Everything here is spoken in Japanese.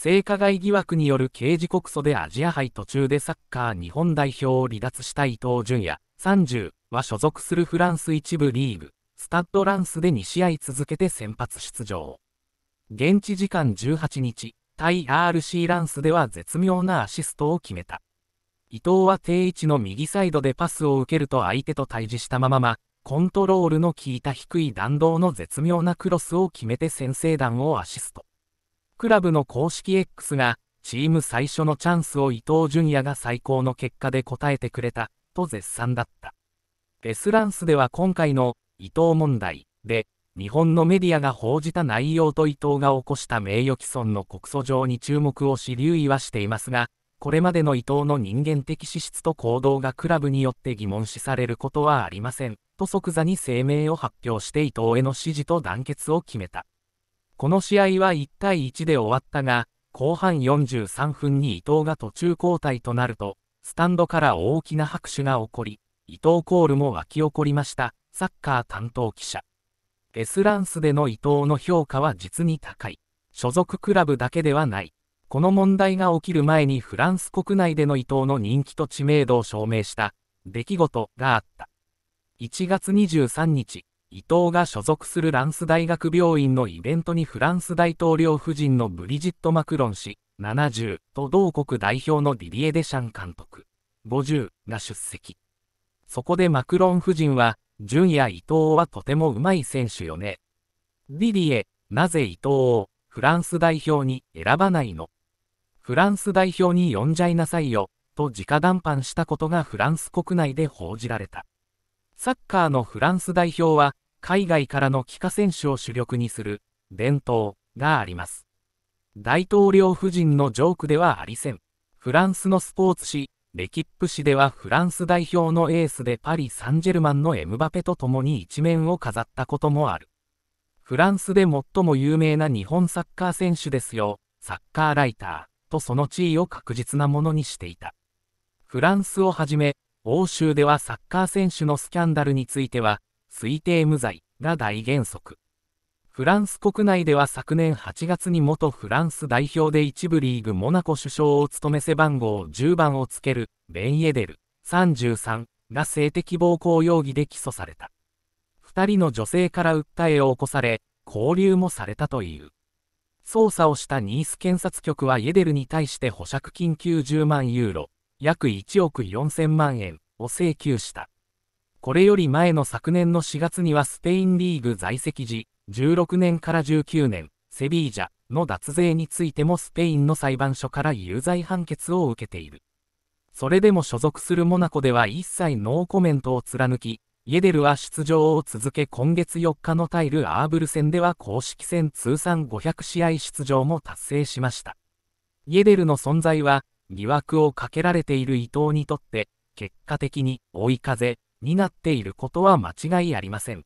性加害疑惑による刑事告訴でアジア杯途中でサッカー日本代表を離脱した伊藤純也30は所属するフランス一部リーグ、スタッドランスで2試合続けて先発出場。現地時間18日、対 RC ランスでは絶妙なアシストを決めた。伊藤は定位置の右サイドでパスを受けると相手と対峙したまま、コントロールの効いた低い弾道の絶妙なクロスを決めて先制弾をアシスト。クラブの公式 X が、チーム最初のチャンスを伊東純也が最高の結果で答えてくれた、と絶賛だった。レスランスでは今回の伊藤問題で、日本のメディアが報じた内容と伊藤が起こした名誉毀損の告訴状に注目をし留意はしていますが、これまでの伊藤の人間的資質と行動がクラブによって疑問視されることはありません、と即座に声明を発表して伊藤への支持と団結を決めた。この試合は1対1で終わったが、後半43分に伊藤が途中交代となると、スタンドから大きな拍手が起こり、伊藤コールも沸き起こりました、サッカー担当記者。エスランスでの伊藤の評価は実に高い。所属クラブだけではない。この問題が起きる前にフランス国内での伊藤の人気と知名度を証明した出来事があった。1月23日、伊藤が所属するランス大学病院のイベントにフランス大統領夫人のブリジット・マクロン氏、70と同国代表のディディエ・デシャン監督、50が出席。そこでマクロン夫人は、純也伊藤はとてもうまい選手よね。ディディエ、なぜ伊藤をフランス代表に選ばないのフランス代表に呼んじゃいなさいよ、と直談判したことがフランス国内で報じられた。サッカーのフランス代表は、海外からの帰化選手を主力にする伝統があります。大統領夫人のジョークではありせん。フランスのスポーツ紙、レキップ紙ではフランス代表のエースでパリ・サンジェルマンのエムバペと共に一面を飾ったこともある。フランスで最も有名な日本サッカー選手ですよ、サッカーライター、とその地位を確実なものにしていた。フランスをはじめ、欧州ではサッカー選手のスキャンダルについては、推定無罪が大原則。フランス国内では昨年8月に元フランス代表で一部リーグモナコ首相を務め背番号10番をつけるベン・エデル33が性的暴行容疑で起訴された。2人の女性から訴えを起こされ、交留もされたという。捜査をしたニース検察局はイエデルに対して保釈金90万ユーロ、約1億4000万円を請求した。これより前の昨年の4月にはスペインリーグ在籍時、16年から19年、セビージャの脱税についてもスペインの裁判所から有罪判決を受けている。それでも所属するモナコでは一切ノーコメントを貫き、イエデルは出場を続け今月4日のタイル・アーブル戦では公式戦通算500試合出場も達成しました。イエデルの存在は、疑惑をかけられている伊藤にとって、結果的に追い風になっていることは間違いありません。